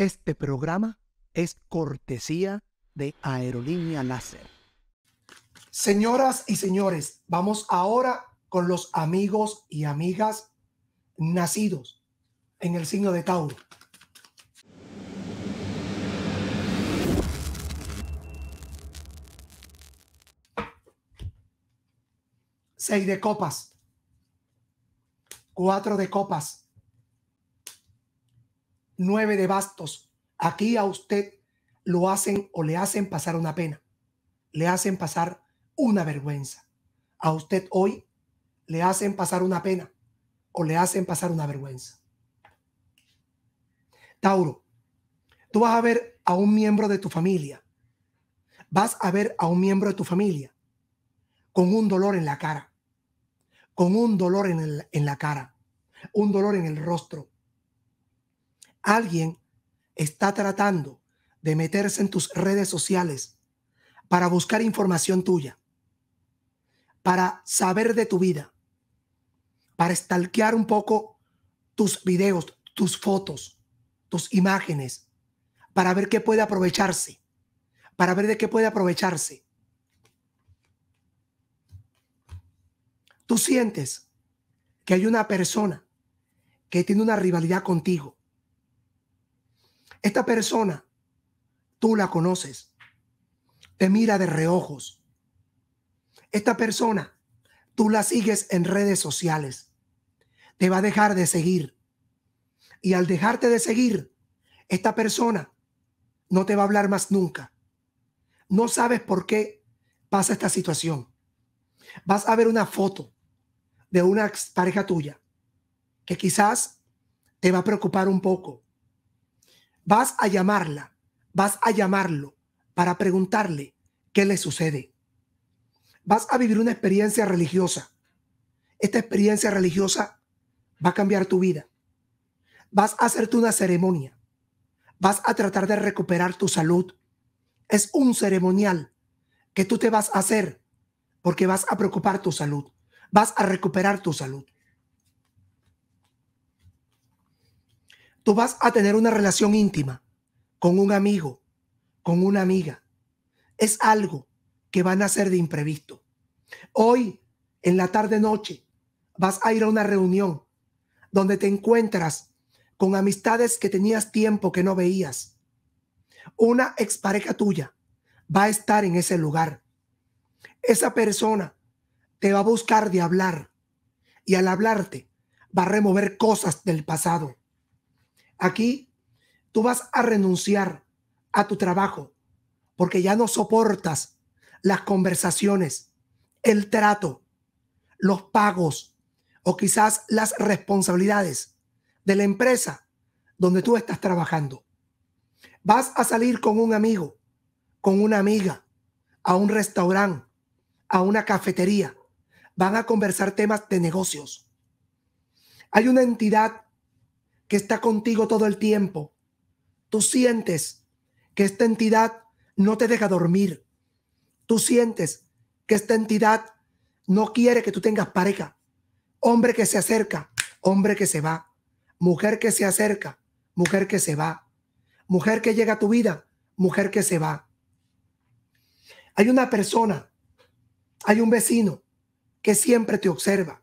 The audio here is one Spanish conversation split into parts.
Este programa es cortesía de Aerolínea Láser. Señoras y señores, vamos ahora con los amigos y amigas nacidos en el signo de Tauro. Seis de copas. Cuatro de copas nueve de bastos. Aquí a usted lo hacen o le hacen pasar una pena, le hacen pasar una vergüenza. A usted hoy le hacen pasar una pena o le hacen pasar una vergüenza. Tauro, tú vas a ver a un miembro de tu familia, vas a ver a un miembro de tu familia con un dolor en la cara, con un dolor en, el, en la cara, un dolor en el rostro, Alguien está tratando de meterse en tus redes sociales para buscar información tuya, para saber de tu vida, para estalquear un poco tus videos, tus fotos, tus imágenes, para ver qué puede aprovecharse, para ver de qué puede aprovecharse. Tú sientes que hay una persona que tiene una rivalidad contigo, esta persona, tú la conoces, te mira de reojos. Esta persona, tú la sigues en redes sociales, te va a dejar de seguir. Y al dejarte de seguir, esta persona no te va a hablar más nunca. No sabes por qué pasa esta situación. Vas a ver una foto de una pareja tuya que quizás te va a preocupar un poco Vas a llamarla, vas a llamarlo para preguntarle qué le sucede. Vas a vivir una experiencia religiosa. Esta experiencia religiosa va a cambiar tu vida. Vas a hacerte una ceremonia. Vas a tratar de recuperar tu salud. Es un ceremonial que tú te vas a hacer porque vas a preocupar tu salud. Vas a recuperar tu salud. Tú vas a tener una relación íntima con un amigo, con una amiga. Es algo que van a ser de imprevisto. Hoy, en la tarde-noche, vas a ir a una reunión donde te encuentras con amistades que tenías tiempo que no veías. Una expareja tuya va a estar en ese lugar. Esa persona te va a buscar de hablar y al hablarte va a remover cosas del pasado. Aquí tú vas a renunciar a tu trabajo porque ya no soportas las conversaciones, el trato, los pagos o quizás las responsabilidades de la empresa donde tú estás trabajando. Vas a salir con un amigo, con una amiga, a un restaurante, a una cafetería. Van a conversar temas de negocios. Hay una entidad que está contigo todo el tiempo. Tú sientes que esta entidad no te deja dormir. Tú sientes que esta entidad no quiere que tú tengas pareja. Hombre que se acerca, hombre que se va. Mujer que se acerca, mujer que se va. Mujer que llega a tu vida, mujer que se va. Hay una persona, hay un vecino que siempre te observa.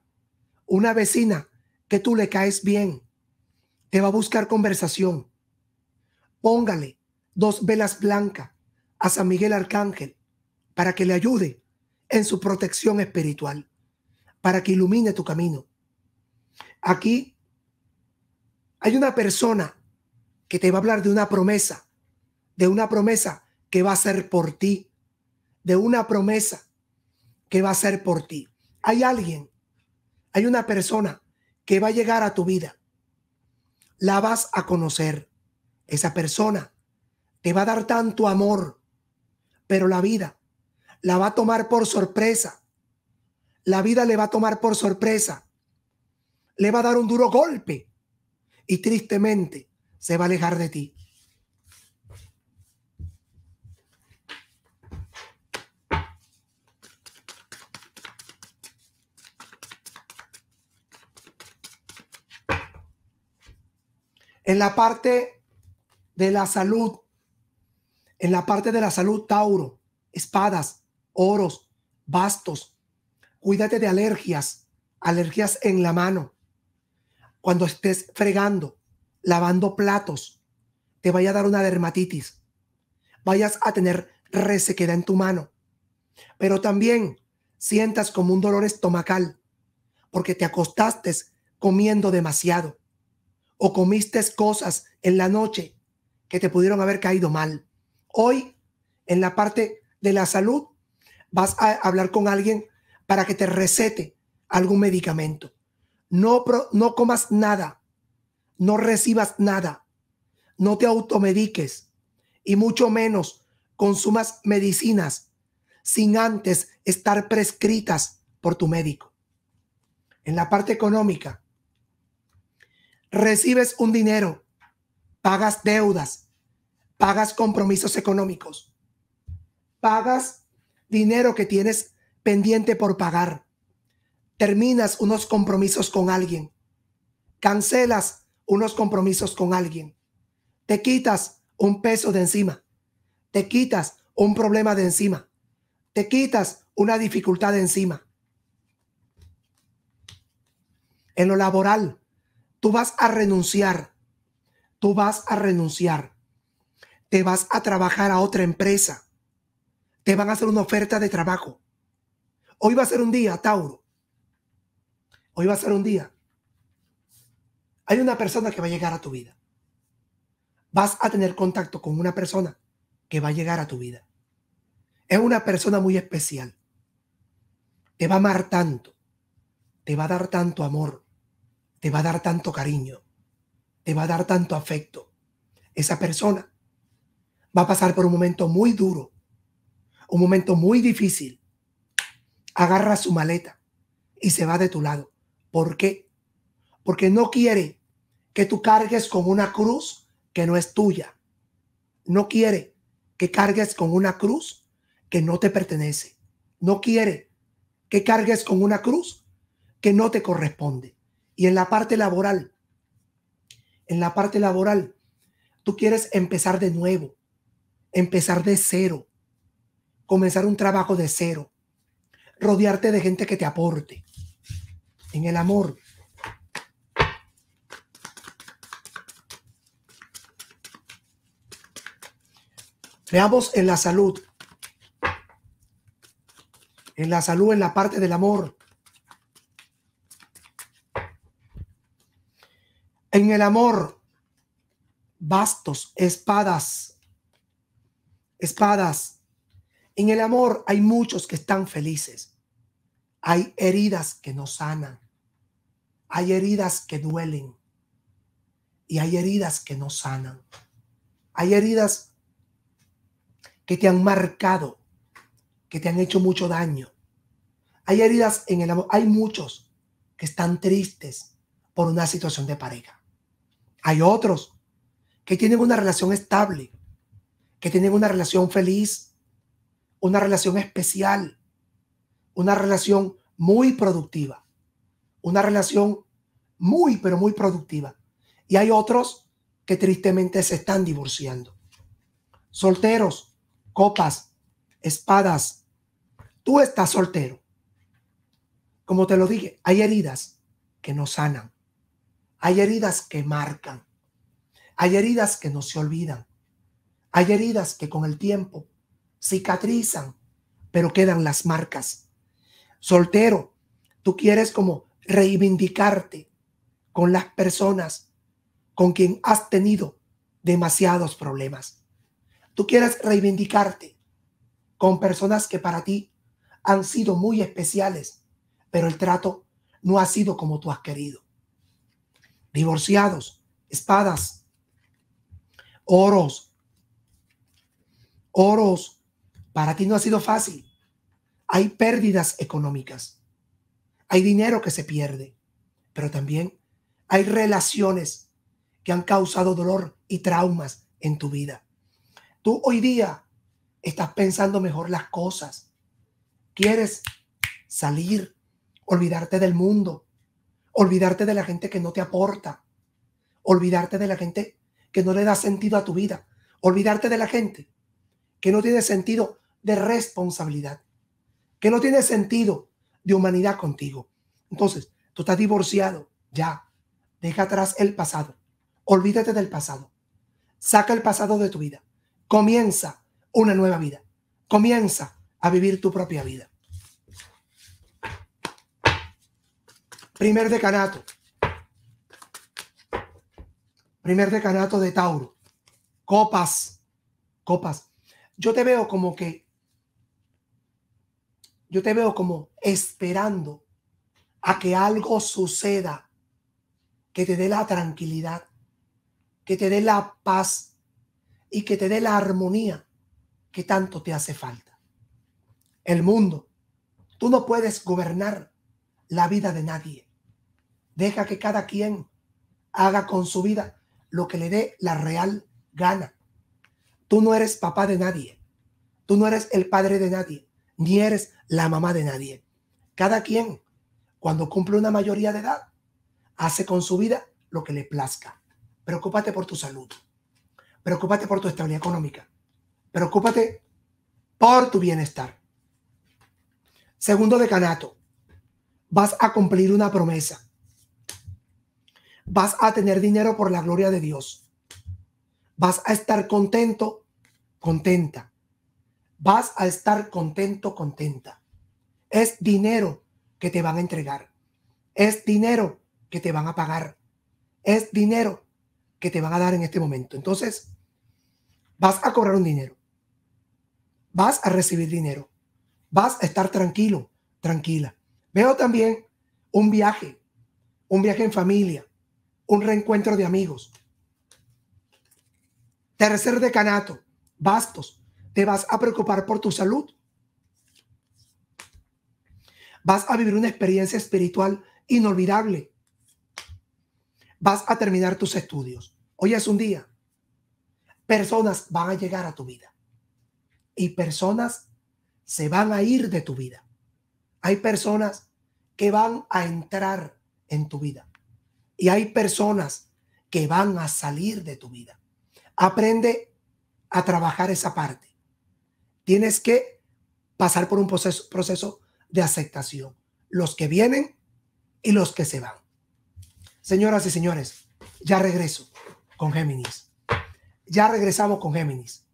Una vecina que tú le caes bien te va a buscar conversación. Póngale dos velas blancas a San Miguel Arcángel para que le ayude en su protección espiritual, para que ilumine tu camino. Aquí hay una persona que te va a hablar de una promesa, de una promesa que va a ser por ti, de una promesa que va a ser por ti. Hay alguien, hay una persona que va a llegar a tu vida la vas a conocer. Esa persona te va a dar tanto amor, pero la vida la va a tomar por sorpresa. La vida le va a tomar por sorpresa. Le va a dar un duro golpe y tristemente se va a alejar de ti. En la parte de la salud, en la parte de la salud, Tauro, espadas, oros, bastos. Cuídate de alergias, alergias en la mano. Cuando estés fregando, lavando platos, te vaya a dar una dermatitis. Vayas a tener resequedad en tu mano. Pero también sientas como un dolor estomacal porque te acostaste comiendo demasiado o comiste cosas en la noche que te pudieron haber caído mal. Hoy, en la parte de la salud, vas a hablar con alguien para que te recete algún medicamento. No, no comas nada, no recibas nada, no te automediques y mucho menos consumas medicinas sin antes estar prescritas por tu médico. En la parte económica, recibes un dinero, pagas deudas, pagas compromisos económicos, pagas dinero que tienes pendiente por pagar, terminas unos compromisos con alguien, cancelas unos compromisos con alguien, te quitas un peso de encima, te quitas un problema de encima, te quitas una dificultad de encima. En lo laboral, tú vas a renunciar, tú vas a renunciar, te vas a trabajar a otra empresa, te van a hacer una oferta de trabajo. Hoy va a ser un día, Tauro. Hoy va a ser un día. Hay una persona que va a llegar a tu vida. Vas a tener contacto con una persona que va a llegar a tu vida. Es una persona muy especial. Te va a amar tanto. Te va a dar tanto amor te va a dar tanto cariño, te va a dar tanto afecto. Esa persona va a pasar por un momento muy duro, un momento muy difícil. Agarra su maleta y se va de tu lado. ¿Por qué? Porque no quiere que tú cargues con una cruz que no es tuya. No quiere que cargues con una cruz que no te pertenece. No quiere que cargues con una cruz que no te corresponde. Y en la parte laboral, en la parte laboral, tú quieres empezar de nuevo, empezar de cero, comenzar un trabajo de cero, rodearte de gente que te aporte. En el amor, Veamos en la salud. En la salud, en la parte del amor. En el amor, bastos, espadas, espadas. En el amor hay muchos que están felices. Hay heridas que no sanan. Hay heridas que duelen. Y hay heridas que no sanan. Hay heridas que te han marcado, que te han hecho mucho daño. Hay heridas en el amor. Hay muchos que están tristes por una situación de pareja. Hay otros que tienen una relación estable, que tienen una relación feliz, una relación especial, una relación muy productiva, una relación muy, pero muy productiva. Y hay otros que tristemente se están divorciando. Solteros, copas, espadas. Tú estás soltero. Como te lo dije, hay heridas que no sanan. Hay heridas que marcan. Hay heridas que no se olvidan. Hay heridas que con el tiempo cicatrizan, pero quedan las marcas. Soltero, tú quieres como reivindicarte con las personas con quien has tenido demasiados problemas. Tú quieres reivindicarte con personas que para ti han sido muy especiales, pero el trato no ha sido como tú has querido divorciados, espadas, oros, oros. Para ti no ha sido fácil. Hay pérdidas económicas. Hay dinero que se pierde, pero también hay relaciones que han causado dolor y traumas en tu vida. Tú hoy día estás pensando mejor las cosas. Quieres salir, olvidarte del mundo, olvidarte de la gente que no te aporta, olvidarte de la gente que no le da sentido a tu vida, olvidarte de la gente que no tiene sentido de responsabilidad, que no tiene sentido de humanidad contigo. Entonces, tú estás divorciado, ya, deja atrás el pasado, olvídate del pasado, saca el pasado de tu vida, comienza una nueva vida, comienza a vivir tu propia vida. Primer decanato. Primer decanato de Tauro. Copas. Copas. Yo te veo como que. Yo te veo como esperando a que algo suceda que te dé la tranquilidad, que te dé la paz y que te dé la armonía que tanto te hace falta. El mundo. Tú no puedes gobernar la vida de nadie. Deja que cada quien haga con su vida lo que le dé la real gana. Tú no eres papá de nadie. Tú no eres el padre de nadie. Ni eres la mamá de nadie. Cada quien, cuando cumple una mayoría de edad, hace con su vida lo que le plazca. Preocúpate por tu salud. Preocúpate por tu estabilidad económica. Preocúpate por tu bienestar. Segundo decanato, vas a cumplir una promesa vas a tener dinero por la gloria de Dios. Vas a estar contento, contenta. Vas a estar contento, contenta. Es dinero que te van a entregar. Es dinero que te van a pagar. Es dinero que te van a dar en este momento. Entonces, vas a cobrar un dinero. Vas a recibir dinero. Vas a estar tranquilo, tranquila. Veo también un viaje, un viaje en familia, un reencuentro de amigos. Tercer decanato, bastos, te vas a preocupar por tu salud. Vas a vivir una experiencia espiritual inolvidable. Vas a terminar tus estudios. Hoy es un día. Personas van a llegar a tu vida. Y personas se van a ir de tu vida. Hay personas que van a entrar en tu vida. Y hay personas que van a salir de tu vida. Aprende a trabajar esa parte. Tienes que pasar por un proceso, de aceptación. Los que vienen y los que se van. Señoras y señores, ya regreso con Géminis. Ya regresamos con Géminis.